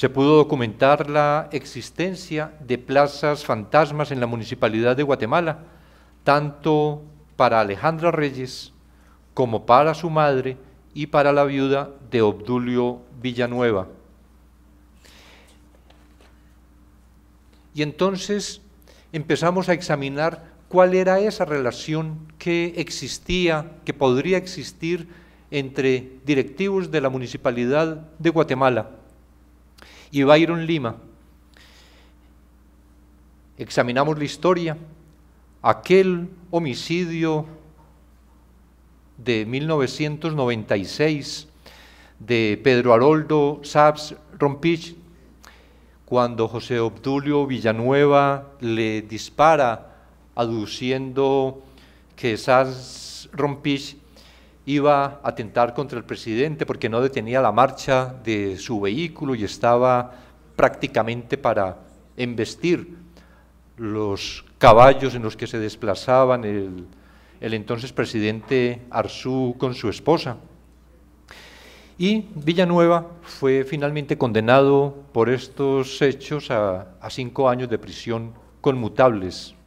Se pudo documentar la existencia de plazas fantasmas en la municipalidad de Guatemala, tanto para Alejandra Reyes como para su madre y para la viuda de Obdulio Villanueva. Y entonces empezamos a examinar cuál era esa relación que existía, que podría existir entre directivos de la Municipalidad de Guatemala y Byron Lima. Examinamos la historia. Aquel homicidio de 1996 de Pedro Aroldo Saps Rompich, cuando José Obdulio Villanueva le dispara aduciendo que Saps Rompich iba a atentar contra el presidente porque no detenía la marcha de su vehículo y estaba prácticamente para embestir los caballos en los que se desplazaban el, entonces presidente Arzú con su esposa. Y Villanueva fue finalmente condenado por estos hechos a cinco años de prisión conmutables